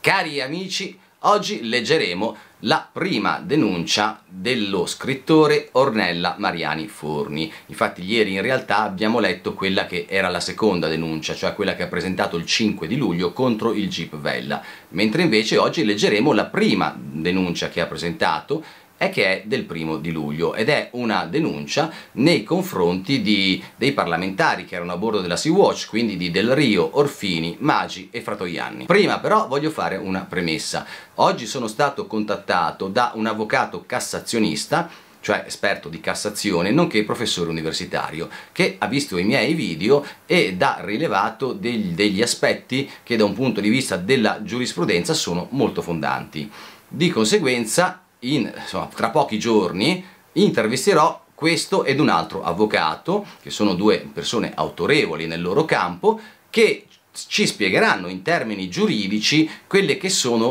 Cari amici, oggi leggeremo la prima denuncia dello scrittore Ornella Mariani Forni. Infatti ieri in realtà abbiamo letto quella che era la seconda denuncia, cioè quella che ha presentato il 5 di luglio contro il Jeep Vella, mentre invece oggi leggeremo la prima denuncia che ha presentato è che è del primo di luglio ed è una denuncia nei confronti di, dei parlamentari che erano a bordo della Sea-Watch, quindi di Del Rio, Orfini, Magi e Fratoianni. Prima però voglio fare una premessa. Oggi sono stato contattato da un avvocato cassazionista cioè esperto di Cassazione, nonché professore universitario, che ha visto i miei video ed ha rilevato degli, degli aspetti che da un punto di vista della giurisprudenza sono molto fondanti. Di conseguenza in, insomma, tra pochi giorni intervisterò questo ed un altro avvocato, che sono due persone autorevoli nel loro campo, che ci spiegheranno in termini giuridici quelle che sono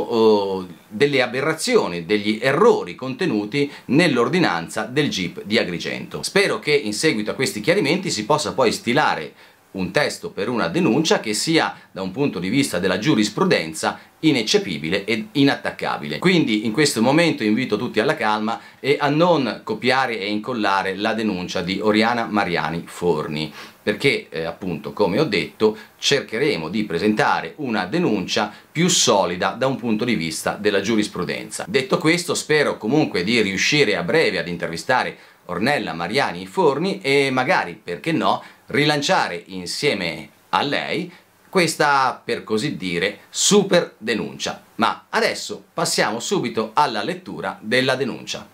uh, delle aberrazioni, degli errori contenuti nell'ordinanza del GIP di Agrigento. Spero che in seguito a questi chiarimenti si possa poi stilare un testo per una denuncia che sia da un punto di vista della giurisprudenza ineccepibile ed inattaccabile. Quindi in questo momento invito tutti alla calma e a non copiare e incollare la denuncia di Oriana Mariani Forni perché eh, appunto come ho detto cercheremo di presentare una denuncia più solida da un punto di vista della giurisprudenza. Detto questo spero comunque di riuscire a breve ad intervistare Ornella Mariani Forni e magari, perché no, rilanciare insieme a lei questa, per così dire, super denuncia. Ma adesso passiamo subito alla lettura della denuncia.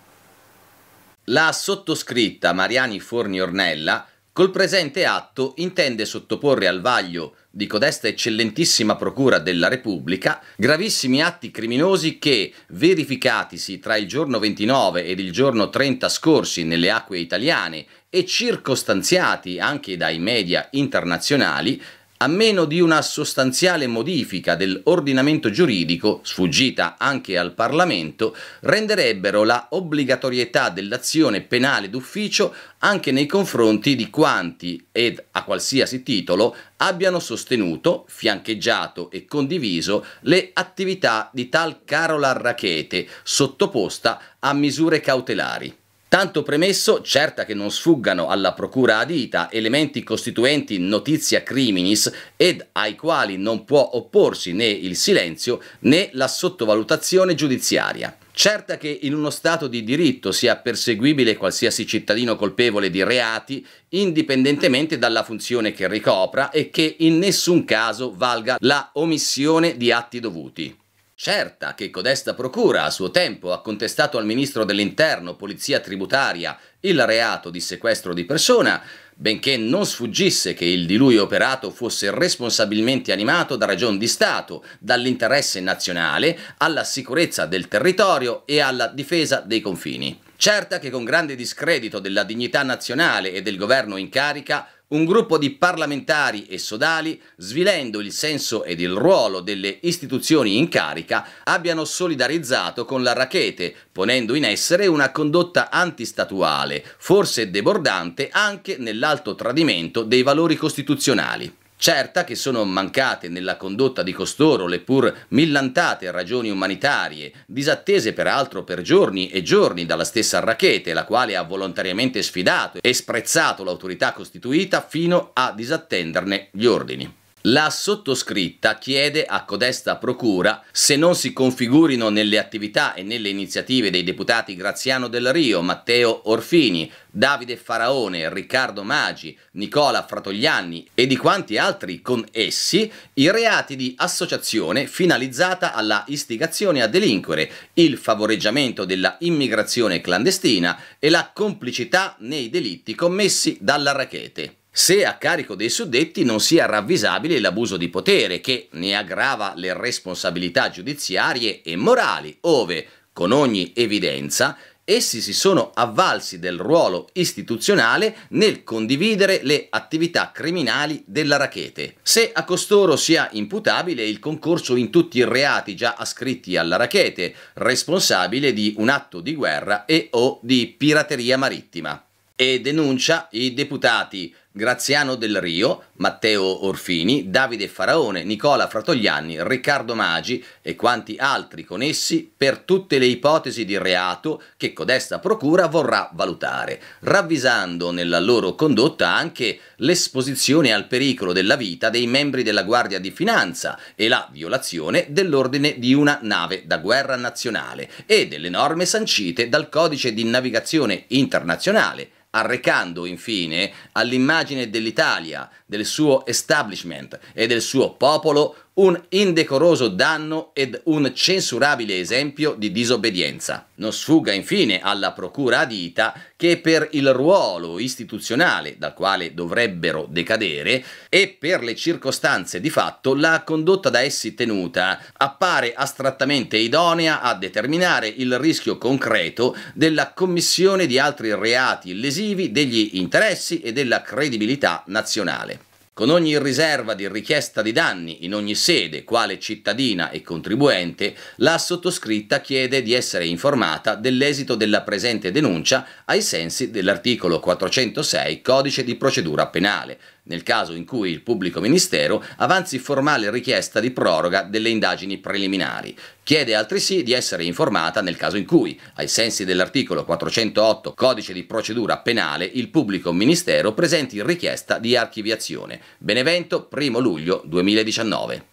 La sottoscritta Mariani Forni Ornella Col presente atto intende sottoporre al vaglio di codesta eccellentissima Procura della Repubblica gravissimi atti criminosi che, verificatisi tra il giorno 29 ed il giorno 30 scorsi nelle acque italiane e circostanziati anche dai media internazionali, a meno di una sostanziale modifica dell'ordinamento giuridico, sfuggita anche al Parlamento, renderebbero la obbligatorietà dell'azione penale d'ufficio anche nei confronti di quanti, ed a qualsiasi titolo, abbiano sostenuto, fiancheggiato e condiviso le attività di tal Carola Rachete, sottoposta a misure cautelari. Tanto premesso, certa che non sfuggano alla procura adita elementi costituenti notizia criminis ed ai quali non può opporsi né il silenzio né la sottovalutazione giudiziaria. Certa che in uno Stato di diritto sia perseguibile qualsiasi cittadino colpevole di reati, indipendentemente dalla funzione che ricopra e che in nessun caso valga la omissione di atti dovuti certa che codesta procura a suo tempo ha contestato al ministro dell'interno, polizia tributaria, il reato di sequestro di persona, benché non sfuggisse che il di lui operato fosse responsabilmente animato da ragion di Stato, dall'interesse nazionale, alla sicurezza del territorio e alla difesa dei confini. Certa che con grande discredito della dignità nazionale e del governo in carica un gruppo di parlamentari e sodali, svilendo il senso ed il ruolo delle istituzioni in carica, abbiano solidarizzato con la rachete, ponendo in essere una condotta antistatuale, forse debordante anche nell'alto tradimento dei valori costituzionali certa che sono mancate nella condotta di costoro le pur millantate ragioni umanitarie, disattese peraltro per giorni e giorni dalla stessa Rachete, la quale ha volontariamente sfidato e sprezzato l'autorità costituita fino a disattenderne gli ordini. La sottoscritta chiede a codesta procura se non si configurino nelle attività e nelle iniziative dei deputati Graziano Del Rio, Matteo Orfini, Davide Faraone, Riccardo Magi, Nicola Fratoglianni e di quanti altri con essi i reati di associazione finalizzata alla istigazione a delinquere, il favoreggiamento della immigrazione clandestina e la complicità nei delitti commessi dalla rachete se a carico dei suddetti non sia ravvisabile l'abuso di potere che ne aggrava le responsabilità giudiziarie e morali, ove, con ogni evidenza, essi si sono avvalsi del ruolo istituzionale nel condividere le attività criminali della rachete. Se a costoro sia imputabile il concorso in tutti i reati già ascritti alla rachete, responsabile di un atto di guerra e o di pirateria marittima. E denuncia i deputati Graziano Del Rio, Matteo Orfini, Davide Faraone, Nicola Fratogliani, Riccardo Magi e quanti altri con essi per tutte le ipotesi di reato che codesta procura vorrà valutare, ravvisando nella loro condotta anche l'esposizione al pericolo della vita dei membri della Guardia di Finanza e la violazione dell'ordine di una nave da guerra nazionale e delle norme sancite dal Codice di Navigazione Internazionale, arrecando infine all'immagine l'immagine dell'Italia, del suo establishment e del suo popolo un indecoroso danno ed un censurabile esempio di disobbedienza. Non sfugga infine alla procura a Dita che per il ruolo istituzionale dal quale dovrebbero decadere e per le circostanze di fatto la condotta da essi tenuta appare astrattamente idonea a determinare il rischio concreto della commissione di altri reati lesivi degli interessi e della credibilità nazionale con ogni riserva di richiesta di danni in ogni sede, quale cittadina e contribuente, la sottoscritta chiede di essere informata dell'esito della presente denuncia ai sensi dell'articolo 406 Codice di procedura penale, nel caso in cui il pubblico ministero avanzi formale richiesta di proroga delle indagini preliminari. Chiede altresì di essere informata nel caso in cui, ai sensi dell'articolo 408 codice di procedura penale, il pubblico ministero presenti richiesta di archiviazione. Benevento, 1 luglio 2019.